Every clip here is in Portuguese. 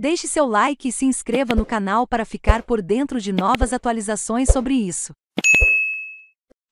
Deixe seu like e se inscreva no canal para ficar por dentro de novas atualizações sobre isso.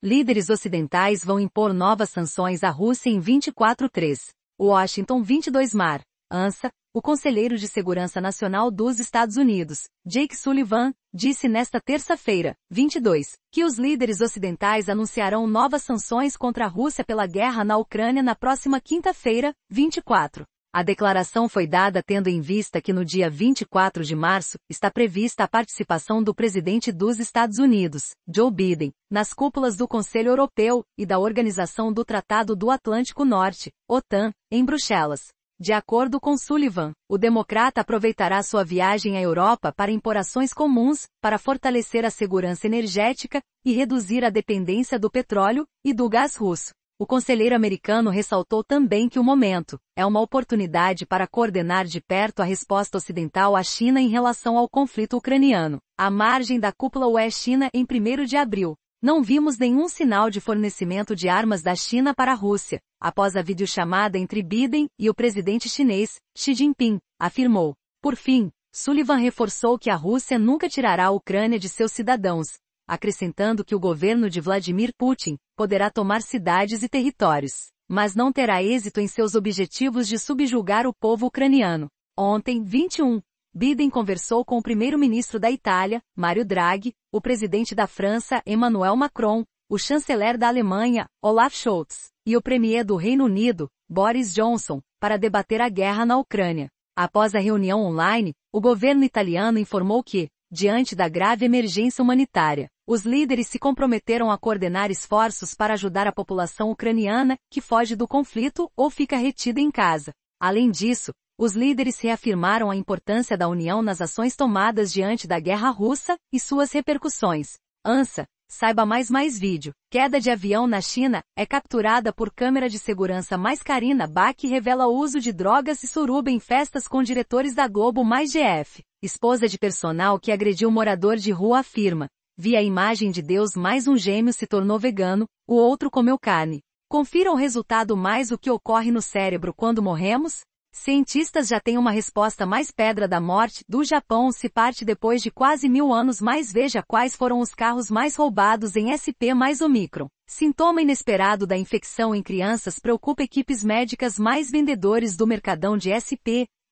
Líderes ocidentais vão impor novas sanções à Rússia em 24-3. Washington 22 Mar. ANSA, o conselheiro de Segurança Nacional dos Estados Unidos, Jake Sullivan, disse nesta terça-feira, 22, que os líderes ocidentais anunciarão novas sanções contra a Rússia pela guerra na Ucrânia na próxima quinta-feira, 24. A declaração foi dada tendo em vista que no dia 24 de março está prevista a participação do presidente dos Estados Unidos, Joe Biden, nas cúpulas do Conselho Europeu e da Organização do Tratado do Atlântico Norte, OTAN, em Bruxelas. De acordo com Sullivan, o democrata aproveitará sua viagem à Europa para impor ações comuns, para fortalecer a segurança energética e reduzir a dependência do petróleo e do gás russo, o conselheiro americano ressaltou também que o momento é uma oportunidade para coordenar de perto a resposta ocidental à China em relação ao conflito ucraniano. À margem da cúpula UE-China em 1 de abril, não vimos nenhum sinal de fornecimento de armas da China para a Rússia, após a videochamada entre Biden e o presidente chinês, Xi Jinping, afirmou. Por fim, Sullivan reforçou que a Rússia nunca tirará a Ucrânia de seus cidadãos, acrescentando que o governo de Vladimir Putin poderá tomar cidades e territórios, mas não terá êxito em seus objetivos de subjugar o povo ucraniano. Ontem, 21, Biden conversou com o primeiro-ministro da Itália, Mário Draghi, o presidente da França, Emmanuel Macron, o chanceler da Alemanha, Olaf Scholz, e o premier do Reino Unido, Boris Johnson, para debater a guerra na Ucrânia. Após a reunião online, o governo italiano informou que, diante da grave emergência humanitária, os líderes se comprometeram a coordenar esforços para ajudar a população ucraniana, que foge do conflito ou fica retida em casa. Além disso, os líderes reafirmaram a importância da União nas ações tomadas diante da guerra russa e suas repercussões. ANSA, saiba mais mais vídeo. Queda de avião na China é capturada por câmera de segurança mais Karina Bach revela uso de drogas e suruba em festas com diretores da Globo mais GF. Esposa de personal que agrediu morador de rua afirma. Vi a imagem de Deus mais um gêmeo se tornou vegano, o outro comeu carne. Confira o resultado mais o que ocorre no cérebro quando morremos? Cientistas já têm uma resposta mais pedra da morte do Japão se parte depois de quase mil anos mais veja quais foram os carros mais roubados em SP mais Omicron. Sintoma inesperado da infecção em crianças preocupa equipes médicas mais vendedores do mercadão de SP,